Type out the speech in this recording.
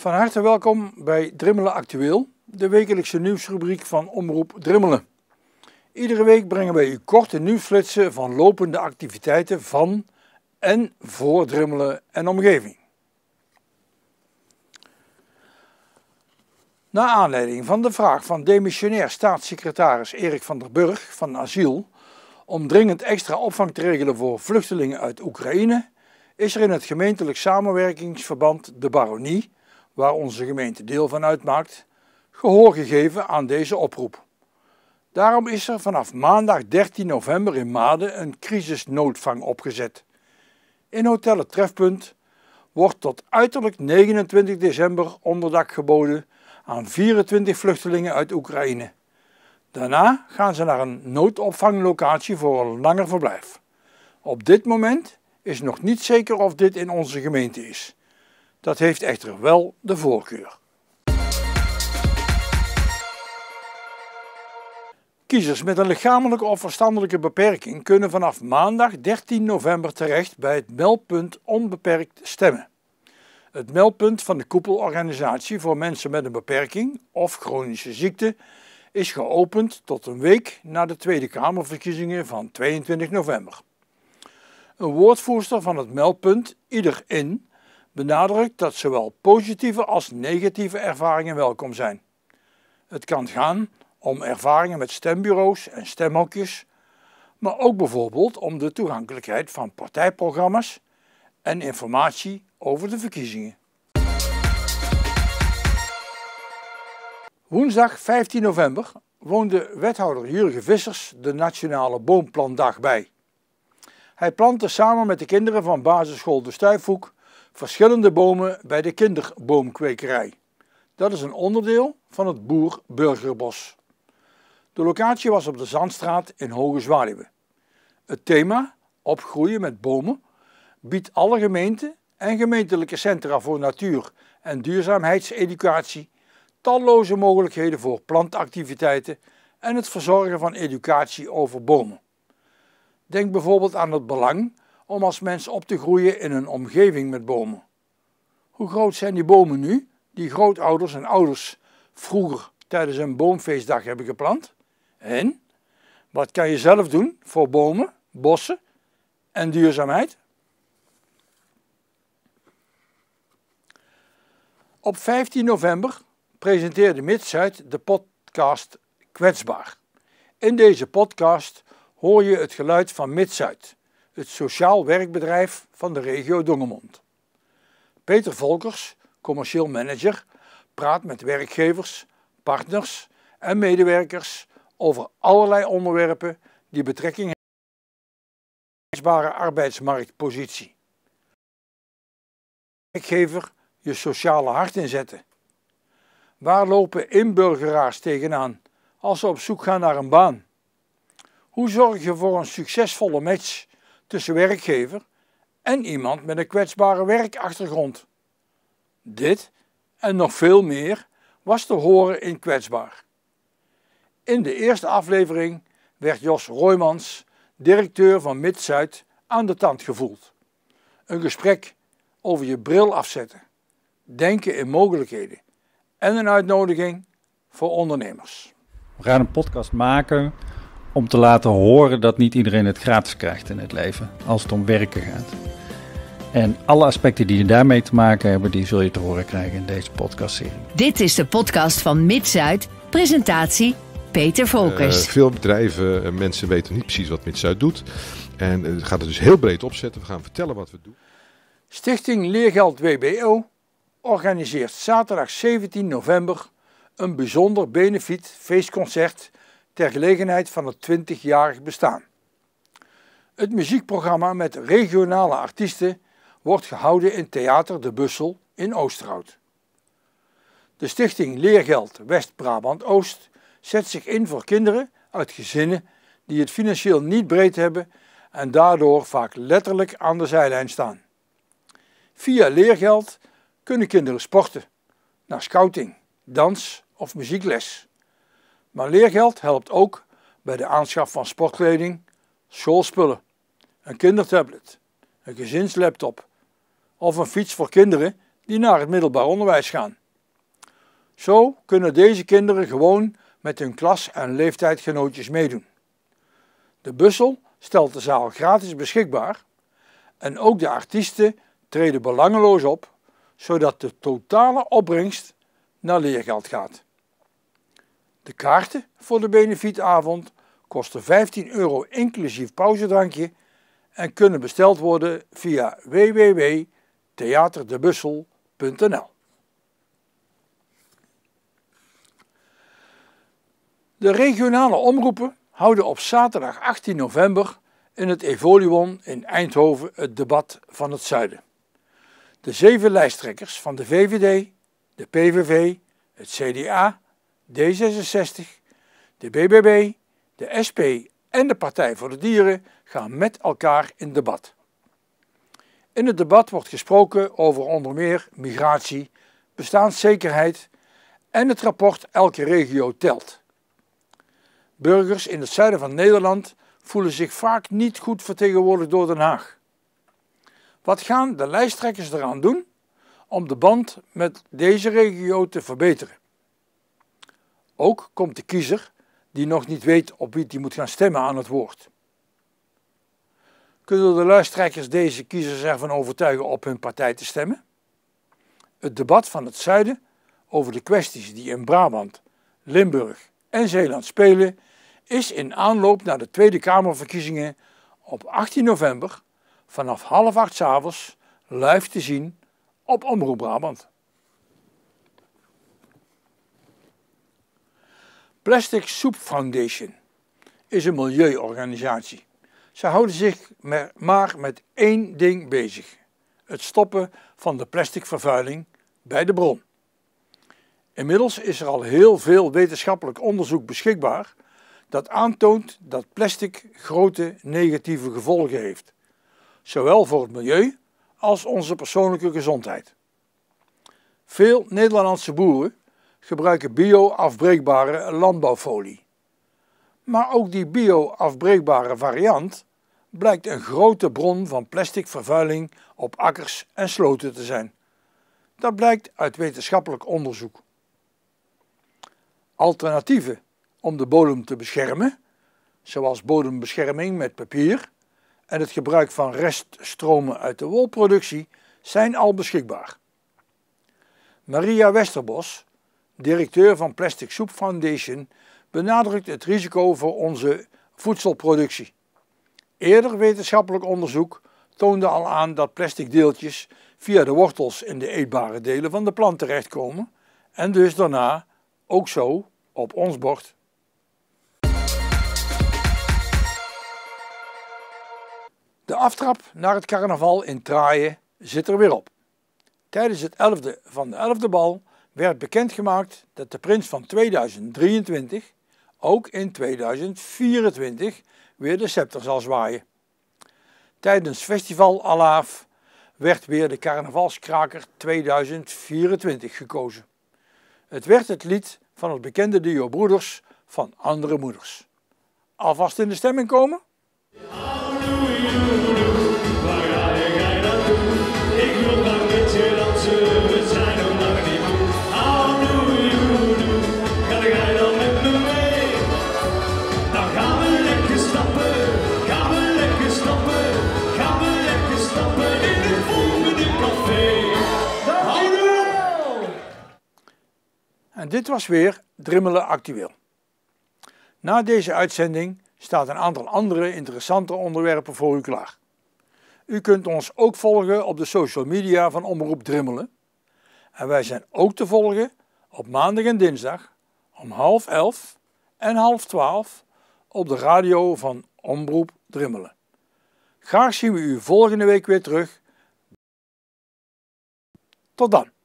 Van harte welkom bij Drimmelen Actueel, de wekelijkse nieuwsrubriek van Omroep Drimmelen. Iedere week brengen wij u korte nieuwsflitsen van lopende activiteiten van en voor Drimmelen en omgeving. Na aanleiding van de vraag van demissionair staatssecretaris Erik van der Burg van Asiel om dringend extra opvang te regelen voor vluchtelingen uit Oekraïne, is er in het gemeentelijk samenwerkingsverband De Baronie waar onze gemeente deel van uitmaakt, gehoor gegeven aan deze oproep. Daarom is er vanaf maandag 13 november in Maden een crisisnoodvang opgezet. In Hotel Het Trefpunt wordt tot uiterlijk 29 december onderdak geboden aan 24 vluchtelingen uit Oekraïne. Daarna gaan ze naar een noodopvanglocatie voor een langer verblijf. Op dit moment is nog niet zeker of dit in onze gemeente is. Dat heeft echter wel de voorkeur. Kiezers met een lichamelijke of verstandelijke beperking kunnen vanaf maandag 13 november terecht bij het meldpunt Onbeperkt Stemmen. Het meldpunt van de koepelorganisatie voor mensen met een beperking of chronische ziekte is geopend tot een week na de Tweede Kamerverkiezingen van 22 november. Een woordvoerster van het meldpunt, Ieder In, benadrukt dat zowel positieve als negatieve ervaringen welkom zijn. Het kan gaan om ervaringen met stembureaus en stemhokjes, maar ook bijvoorbeeld om de toegankelijkheid van partijprogramma's en informatie over de verkiezingen. Woensdag 15 november woonde wethouder Jurgen Vissers de Nationale Boomplantdag bij. Hij plantte samen met de kinderen van basisschool De Stuifhoek verschillende bomen bij de kinderboomkwekerij. Dat is een onderdeel van het Boer-Burgerbos. De locatie was op de Zandstraat in Hoge Zwaluwen. Het thema, opgroeien met bomen, biedt alle gemeenten en gemeentelijke centra voor natuur- en duurzaamheidseducatie talloze mogelijkheden voor plantactiviteiten en het verzorgen van educatie over bomen. Denk bijvoorbeeld aan het belang om als mens op te groeien in een omgeving met bomen. Hoe groot zijn die bomen nu, die grootouders en ouders vroeger tijdens een boomfeestdag hebben geplant? En wat kan je zelf doen voor bomen, bossen en duurzaamheid? Op 15 november presenteerde mid de podcast Kwetsbaar. In deze podcast hoor je het geluid van mid het sociaal werkbedrijf van de regio Dongemond. Peter Volkers, commercieel manager, praat met werkgevers, partners en medewerkers over allerlei onderwerpen die betrekking hebben op de arbeidsmarktpositie. Werkgever je sociale hart inzetten. Waar lopen inburgeraars tegenaan als ze op zoek gaan naar een baan? Hoe zorg je voor een succesvolle match tussen werkgever en iemand met een kwetsbare werkachtergrond. Dit en nog veel meer was te horen in kwetsbaar. In de eerste aflevering werd Jos Roymans, directeur van Mid-Zuid, aan de tand gevoeld. Een gesprek over je bril afzetten, denken in mogelijkheden en een uitnodiging voor ondernemers. We gaan een podcast maken om te laten horen dat niet iedereen het gratis krijgt in het leven als het om werken gaat. En alle aspecten die daarmee te maken hebben, die zul je te horen krijgen in deze podcastserie. Dit is de podcast van Mid-Zuid, presentatie Peter Volkers. Eh, veel bedrijven en mensen weten niet precies wat Mid-Zuid doet. En uh, gaat het dus heel breed opzetten. We gaan vertellen wat we doen. Stichting Leergeld WBO organiseert zaterdag 17 november een bijzonder benefiet feestconcert ter gelegenheid van het 20-jarig bestaan. Het muziekprogramma met regionale artiesten wordt gehouden in Theater de Bussel in Oosterhout. De stichting Leergeld West-Brabant-Oost zet zich in voor kinderen uit gezinnen die het financieel niet breed hebben en daardoor vaak letterlijk aan de zijlijn staan. Via leergeld kunnen kinderen sporten, naar scouting, dans of muziekles. Maar leergeld helpt ook bij de aanschaf van sportkleding, schoolspullen, een kindertablet, een gezinslaptop of een fiets voor kinderen die naar het middelbaar onderwijs gaan. Zo kunnen deze kinderen gewoon met hun klas en leeftijdgenootjes meedoen. De bussel stelt de zaal gratis beschikbaar en ook de artiesten treden belangeloos op, zodat de totale opbrengst naar leergeld gaat. De kaarten voor de benefietavond kosten 15 euro inclusief pauzedrankje en kunnen besteld worden via www.theaterdebussel.nl. De regionale omroepen houden op zaterdag 18 november in het Evolion in Eindhoven het debat van het Zuiden. De zeven lijsttrekkers van de VVD, de PVV, het CDA, D66, de BBB, de SP en de Partij voor de Dieren gaan met elkaar in debat. In het debat wordt gesproken over onder meer migratie, bestaanszekerheid en het rapport Elke regio telt. Burgers in het zuiden van Nederland voelen zich vaak niet goed vertegenwoordigd door Den Haag. Wat gaan de lijsttrekkers eraan doen om de band met deze regio te verbeteren? Ook komt de kiezer, die nog niet weet op wie hij moet gaan stemmen, aan het woord. Kunnen de luisterrijkers deze kiezers ervan overtuigen op hun partij te stemmen? Het debat van het zuiden over de kwesties die in Brabant, Limburg en Zeeland spelen, is in aanloop naar de Tweede Kamerverkiezingen op 18 november vanaf half acht s avonds live te zien op Omroep Brabant. Plastic Soup Foundation is een milieuorganisatie. Ze houden zich maar met één ding bezig. Het stoppen van de plasticvervuiling bij de bron. Inmiddels is er al heel veel wetenschappelijk onderzoek beschikbaar dat aantoont dat plastic grote negatieve gevolgen heeft. Zowel voor het milieu als onze persoonlijke gezondheid. Veel Nederlandse boeren gebruiken bio-afbreekbare landbouwfolie. Maar ook die bio-afbreekbare variant blijkt een grote bron van plasticvervuiling op akkers en sloten te zijn. Dat blijkt uit wetenschappelijk onderzoek. Alternatieven om de bodem te beschermen, zoals bodembescherming met papier en het gebruik van reststromen uit de wolproductie, zijn al beschikbaar. Maria Westerbos directeur van Plastic Soup Foundation, benadrukt het risico voor onze voedselproductie. Eerder wetenschappelijk onderzoek toonde al aan dat plastic deeltjes via de wortels in de eetbare delen van de plant terechtkomen en dus daarna ook zo op ons bord. De aftrap naar het carnaval in Traaien zit er weer op. Tijdens het 11e van de 11e bal werd bekendgemaakt dat de prins van 2023 ook in 2024 weer de scepter zal zwaaien. Tijdens festival Alaaf werd weer de carnavalskraker 2024 gekozen. Het werd het lied van het bekende duo Broeders van Andere Moeders. Alvast in de stemming komen? Hallelujah. En dit was weer Drimmelen Actueel. Na deze uitzending staat een aantal andere interessante onderwerpen voor u klaar. U kunt ons ook volgen op de social media van Omroep Drimmelen. En wij zijn ook te volgen op maandag en dinsdag om half elf en half twaalf op de radio van Omroep Drimmelen. Graag zien we u volgende week weer terug. Tot dan.